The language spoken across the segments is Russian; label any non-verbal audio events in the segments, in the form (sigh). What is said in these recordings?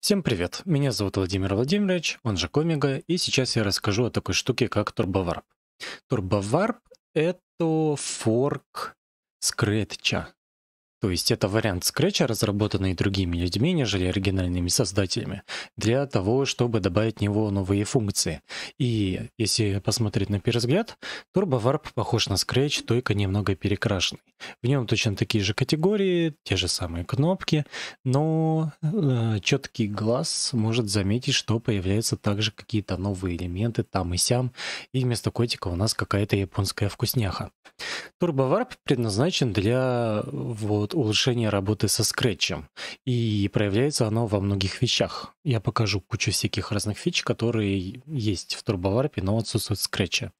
Всем привет, меня зовут Владимир Владимирович, он же Комига, и сейчас я расскажу о такой штуке, как турбоварп. Турбоварп — это форк скретча. То есть это вариант скретча, разработанный другими людьми, нежели оригинальными создателями, для того, чтобы добавить в него новые функции. И если посмотреть на первый взгляд, TurboWarp похож на скретч, только немного перекрашенный. В нем точно такие же категории, те же самые кнопки, но э, четкий глаз может заметить, что появляются также какие-то новые элементы там и сям, и вместо котика у нас какая-то японская вкусняха. TurboWarp предназначен для вот улучшения работы со скретчем. И проявляется оно во многих вещах. Я покажу кучу всяких разных фич, которые есть в турбоварпе, но отсутствуют скретче.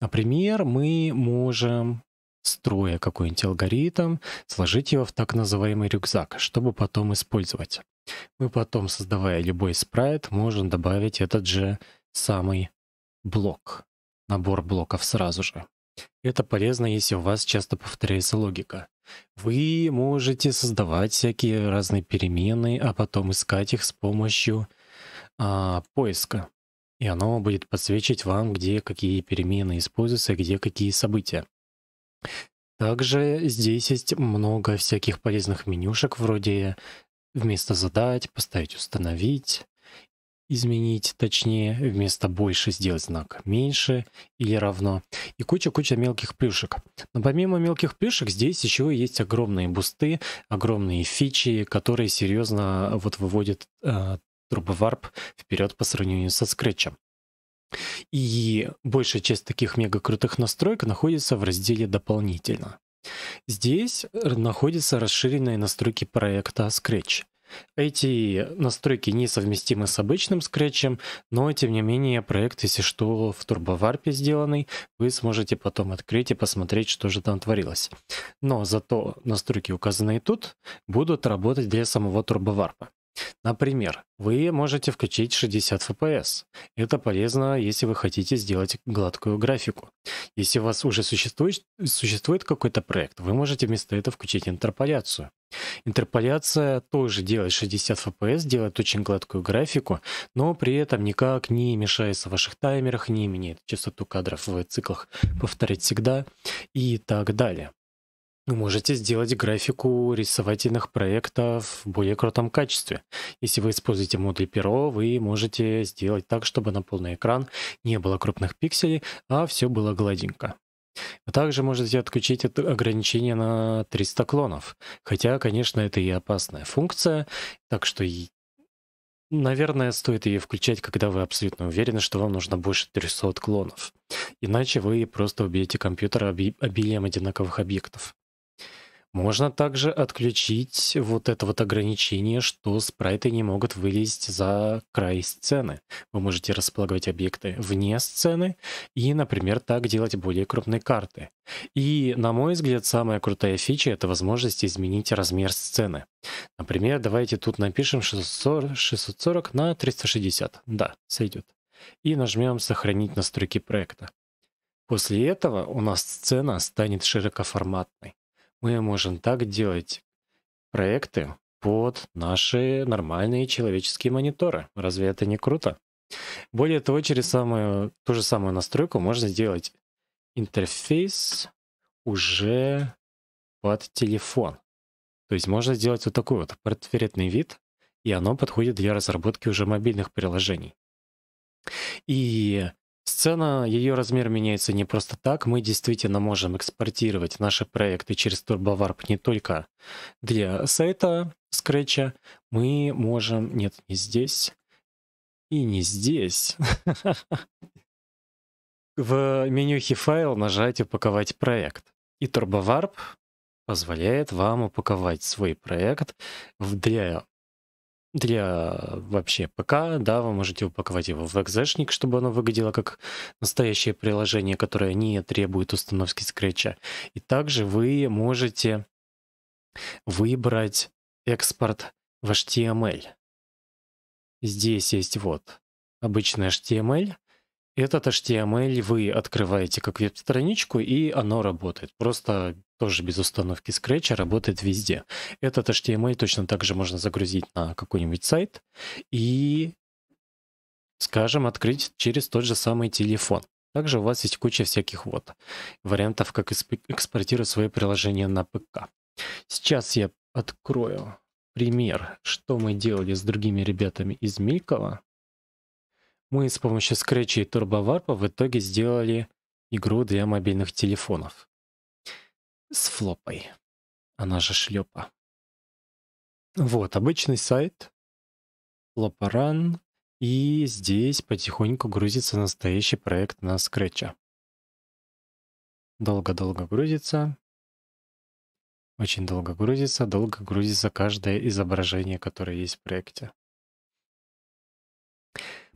Например, мы можем строя какой-нибудь алгоритм, сложить его в так называемый рюкзак, чтобы потом использовать. Мы потом, создавая любой спрайт, можем добавить этот же самый блок, набор блоков сразу же. Это полезно, если у вас часто повторяется логика. Вы можете создавать всякие разные перемены, а потом искать их с помощью а, поиска. И оно будет подсвечивать вам, где какие перемены используются, а где какие события. Также здесь есть много всяких полезных менюшек, вроде вместо «задать», «поставить», «установить», изменить, точнее, вместо больше сделать знак меньше или равно. И куча-куча мелких плюшек. Но помимо мелких плюшек, здесь еще есть огромные бусты, огромные фичи, которые серьезно вот выводят э, Turbowarp вперед по сравнению со скретчем. И большая часть таких мега крутых настроек находится в разделе «Дополнительно». Здесь э, находятся расширенные настройки проекта Scratch. Эти настройки несовместимы с обычным скретчем, но тем не менее проект, если что, в турбоварпе сделанный, вы сможете потом открыть и посмотреть, что же там творилось. Но зато настройки, указанные тут, будут работать для самого турбоварпа. Например, вы можете включить 60 FPS. Это полезно, если вы хотите сделать гладкую графику. Если у вас уже существует, существует какой-то проект, вы можете вместо этого включить интерполяцию. Интерполяция тоже делает 60 FPS, делает очень гладкую графику, но при этом никак не мешается в ваших таймерах, не меняет частоту кадров в циклах повторять всегда и так далее можете сделать графику рисовательных проектов в более крутом качестве. Если вы используете модуль перо, вы можете сделать так, чтобы на полный экран не было крупных пикселей, а все было гладенько. Вы также можете отключить это ограничение на 300 клонов, хотя, конечно, это и опасная функция, так что, наверное, стоит ее включать, когда вы абсолютно уверены, что вам нужно больше 300 клонов. Иначе вы просто убьете компьютер оби обилием одинаковых объектов. Можно также отключить вот это вот ограничение, что спрайты не могут вылезть за край сцены. Вы можете располагать объекты вне сцены и, например, так делать более крупные карты. И, на мой взгляд, самая крутая фича — это возможность изменить размер сцены. Например, давайте тут напишем 640, на 360. Да, сойдет. И нажмем «Сохранить настройки проекта». После этого у нас сцена станет широкоформатной мы можем так делать проекты под наши нормальные человеческие мониторы. Разве это не круто? Более того, через самую, ту же самую настройку можно сделать интерфейс уже под телефон. То есть можно сделать вот такой вот портретный вид, и оно подходит для разработки уже мобильных приложений. И Сцена, ее размер меняется не просто так. Мы действительно можем экспортировать наши проекты через TurboWarp не только для сайта Scratch. Мы можем... Нет, не здесь. И не здесь. (laughs) В меню «Файл» нажать «Упаковать проект». И TurboWarp позволяет вам упаковать свой проект для для вообще ПК, да, вы можете упаковать его в экзешник, чтобы оно выглядело как настоящее приложение, которое не требует установки скретча. И также вы можете выбрать экспорт в HTML. Здесь есть вот обычный HTML. Этот HTML вы открываете как веб-страничку, и оно работает. Просто тоже без установки Scratch, работает везде. Этот HTML точно так же можно загрузить на какой-нибудь сайт и, скажем, открыть через тот же самый телефон. Также у вас есть куча всяких вот вариантов, как экспортировать свое приложение на ПК. Сейчас я открою пример, что мы делали с другими ребятами из Милькова. Мы с помощью Scratch и TurboWarp в итоге сделали игру для мобильных телефонов с флопой. Она же шлепа. Вот, обычный сайт. Флопаран. И здесь потихоньку грузится настоящий проект на скретча. Долго-долго грузится. Очень долго грузится. Долго грузится каждое изображение, которое есть в проекте.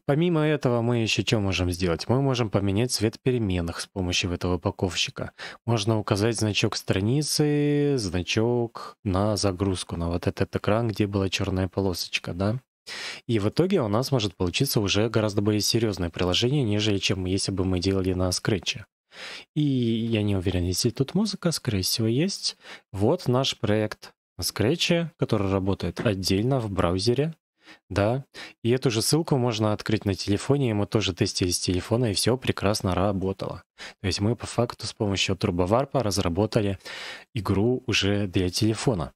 Помимо этого, мы еще что можем сделать? Мы можем поменять цвет переменных с помощью этого упаковщика. Можно указать значок страницы, значок на загрузку, на вот этот экран, где была черная полосочка, да? И в итоге у нас может получиться уже гораздо более серьезное приложение, нежели чем если бы мы делали на скретче. И я не уверен, если тут музыка, скорее всего, есть. Вот наш проект на скретче, который работает отдельно в браузере. Да, и эту же ссылку можно открыть на телефоне, и мы тоже тестили с телефона, и все прекрасно работало. То есть мы по факту с помощью турбоварпа разработали игру уже для телефона.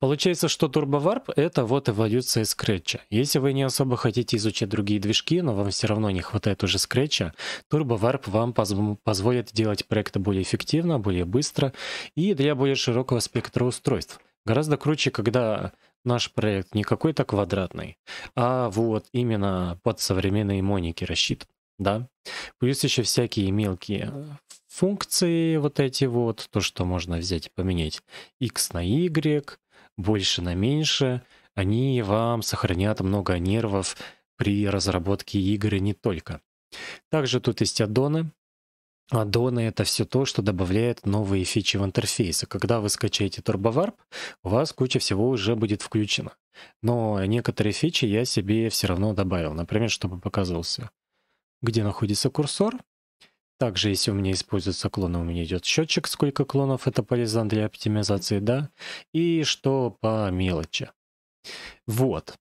Получается, что турбоварп — это вот эволюция скретча. Если вы не особо хотите изучать другие движки, но вам все равно не хватает уже скретча, турбоварп вам позволит делать проекты более эффективно, более быстро и для более широкого спектра устройств. Гораздо круче, когда наш проект не какой-то квадратный, а вот именно под современные моники рассчитан, да. Плюс еще всякие мелкие функции вот эти вот, то, что можно взять и поменять x на y, больше на меньше, они вам сохранят много нервов при разработке игры не только. Также тут есть аддоны, Аддоны — это все то, что добавляет новые фичи в интерфейс. когда вы скачаете TurboWarp, у вас куча всего уже будет включено. Но некоторые фичи я себе все равно добавил. Например, чтобы показывался, где находится курсор. Также, если у меня используются клоны, у меня идет счетчик, сколько клонов это полезно для оптимизации, да. И что по мелочи. Вот.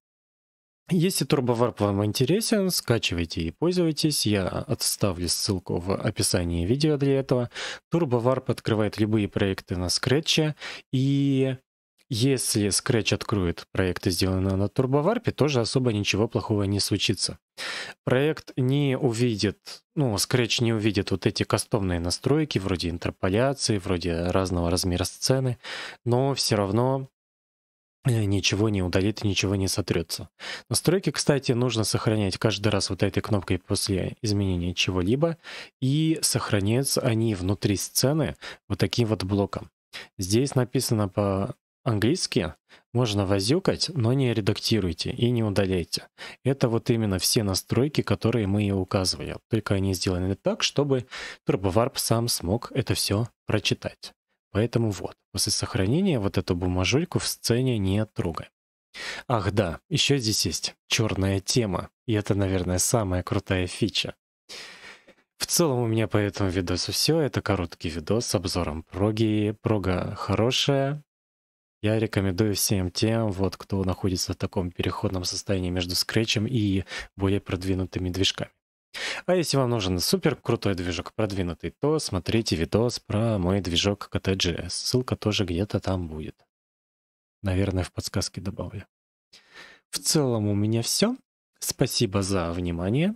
Если турбоварп вам интересен, скачивайте и пользуйтесь. Я отставлю ссылку в описании видео для этого. Турбоварп открывает любые проекты на скретче. И если Scratch откроет проекты, сделанные на турбоварпе, тоже особо ничего плохого не случится. Проект не увидит, ну, Scratch не увидит вот эти кастомные настройки, вроде интерполяции, вроде разного размера сцены, но все равно Э, ничего не удалит и ничего не сотрется. Настройки, кстати, нужно сохранять каждый раз вот этой кнопкой после изменения чего-либо, и сохраняются они внутри сцены вот таким вот блоком. Здесь написано по-английски, можно возюкать, но не редактируйте и не удаляйте. Это вот именно все настройки, которые мы и указывали. Только они сделаны так, чтобы TurboWarp сам смог это все прочитать. Поэтому вот, после сохранения вот эту бумажульку в сцене не трогаем. Ах да, еще здесь есть черная тема, и это, наверное, самая крутая фича. В целом у меня по этому видосу все. Это короткий видос с обзором проги. Прога хорошая. Я рекомендую всем тем, вот, кто находится в таком переходном состоянии между скретчем и более продвинутыми движками. А если вам нужен супер крутой движок, продвинутый, то смотрите видос про мой движок KTGS. Ссылка тоже где-то там будет. Наверное, в подсказке добавлю. В целом у меня все. Спасибо за внимание.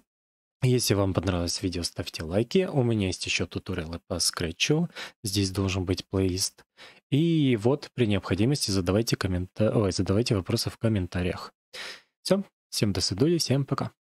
Если вам понравилось видео, ставьте лайки. У меня есть еще туториалы по скретчу. Здесь должен быть плейлист. И вот при необходимости задавайте, коммента... Ой, задавайте вопросы в комментариях. Все. Всем до свидания, всем пока.